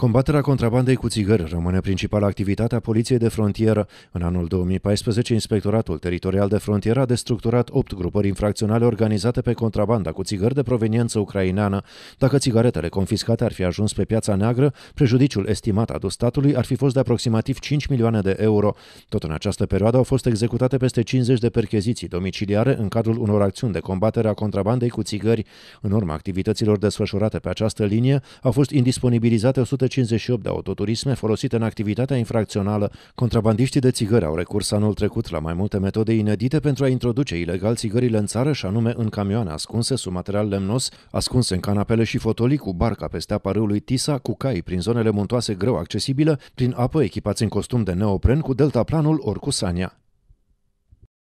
Combaterea contrabandei cu țigări rămâne principala activitate a Poliției de Frontieră. În anul 2014, Inspectoratul Teritorial de Frontieră a destructurat 8 grupări infracționale organizate pe contrabanda cu țigări de proveniență ucraineană. Dacă țigaretele confiscate ar fi ajuns pe piața neagră, prejudiciul estimat adus statului ar fi fost de aproximativ 5 milioane de euro. Tot în această perioadă au fost executate peste 50 de percheziții domiciliare în cadrul unor acțiuni de combatere a contrabandei cu țigări. În urma activităților desfășurate pe această linie, au fost indisponibilizate 100 158 de autoturisme folosite în activitatea infracțională, contrabandiștii de țigări au recurs anul trecut la mai multe metode inedite pentru a introduce ilegal țigările în țară și anume în camioane ascunse sub material lemnos, ascunse în canapele și fotolii cu barca peste apa râului Tisa, cu cai prin zonele muntoase greu accesibile, prin apă echipați în costum de neopren cu deltaplanul ori cu sania.